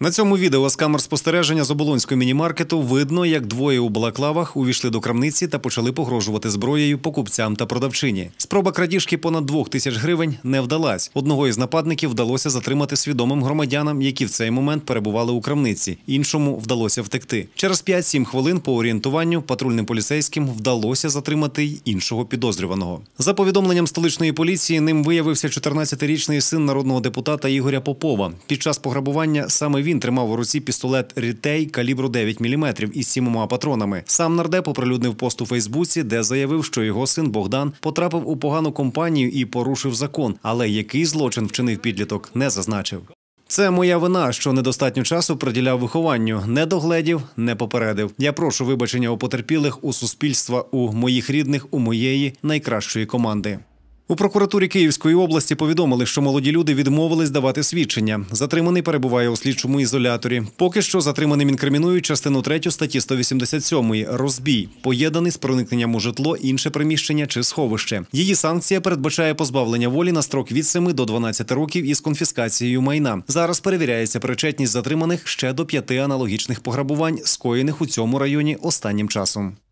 На цьому відео з камер спостереження з оболонського мінімаркету видно, як двоє у балаклавах увійшли до крамниці та почали погрожувати зброєю покупцям та продавчині. Спроба крадіжки понад двох тисяч гривень не вдалась. Одного із нападників вдалося затримати свідомим громадянам, які в цей момент перебували у крамниці. Іншому вдалося втекти. Через 5-7 хвилин по орієнтуванню патрульним поліцейським вдалося затримати й іншого підозрюваного. За повідомленням столичної поліції, ним виявився 14-річний син народного депутата Ігоря Попова. Під час пограбування саме він тримав у руці пістолет рітей калібру 9 мм із сімома патронами. Сам нардеп оприлюднив пост у Фейсбуці, де заявив, що його син Богдан потрапив у погану компанію і порушив закон. Але який злочин вчинив підліток, не зазначив. Це моя вина, що недостатньо часу приділяв вихованню, не догледів, не попередив. Я прошу вибачення у потерпілих у суспільства у моїх рідних, у моєї найкращої команди. У прокуратурі Київської області повідомили, що молоді люди відмовились давати свідчення. Затриманий перебуває у слідчому ізоляторі. Поки що затриманим інкримінують частину 3 статті 187 розбій, поєднаний з проникненням у житло, інше приміщення чи сховище. Її санкція передбачає позбавлення волі на строк від 7 до 12 років із конфіскацією майна. Зараз перевіряється причетність затриманих ще до п'яти аналогічних пограбувань, скоєних у цьому районі останнім часом.